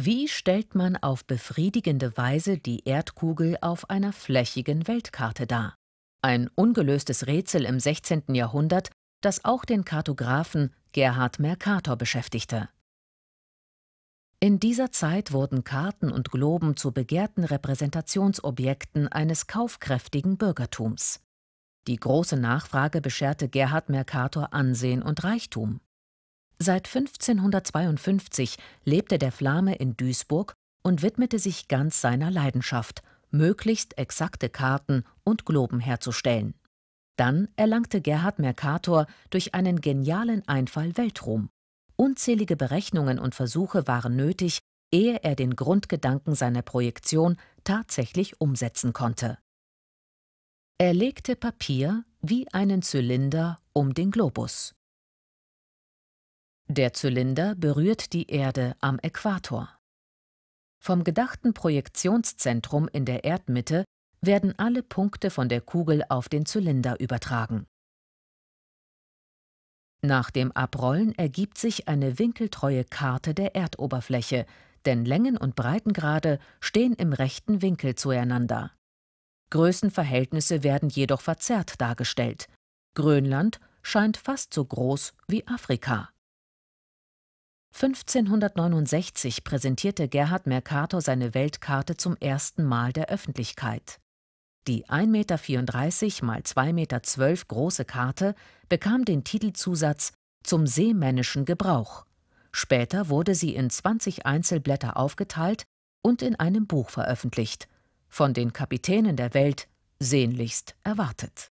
Wie stellt man auf befriedigende Weise die Erdkugel auf einer flächigen Weltkarte dar? Ein ungelöstes Rätsel im 16. Jahrhundert, das auch den Kartografen Gerhard Mercator beschäftigte. In dieser Zeit wurden Karten und Globen zu begehrten Repräsentationsobjekten eines kaufkräftigen Bürgertums. Die große Nachfrage bescherte Gerhard Mercator Ansehen und Reichtum. Seit 1552 lebte der Flame in Duisburg und widmete sich ganz seiner Leidenschaft, möglichst exakte Karten und Globen herzustellen. Dann erlangte Gerhard Mercator durch einen genialen Einfall Weltruhm. Unzählige Berechnungen und Versuche waren nötig, ehe er den Grundgedanken seiner Projektion tatsächlich umsetzen konnte. Er legte Papier wie einen Zylinder um den Globus. Der Zylinder berührt die Erde am Äquator. Vom gedachten Projektionszentrum in der Erdmitte werden alle Punkte von der Kugel auf den Zylinder übertragen. Nach dem Abrollen ergibt sich eine winkeltreue Karte der Erdoberfläche, denn Längen und Breitengrade stehen im rechten Winkel zueinander. Größenverhältnisse werden jedoch verzerrt dargestellt. Grönland scheint fast so groß wie Afrika. 1569 präsentierte Gerhard Mercator seine Weltkarte zum ersten Mal der Öffentlichkeit. Die 1,34 m x 2,12 Meter große Karte bekam den Titelzusatz Zum seemännischen Gebrauch. Später wurde sie in 20 Einzelblätter aufgeteilt und in einem Buch veröffentlicht, von den Kapitänen der Welt sehnlichst erwartet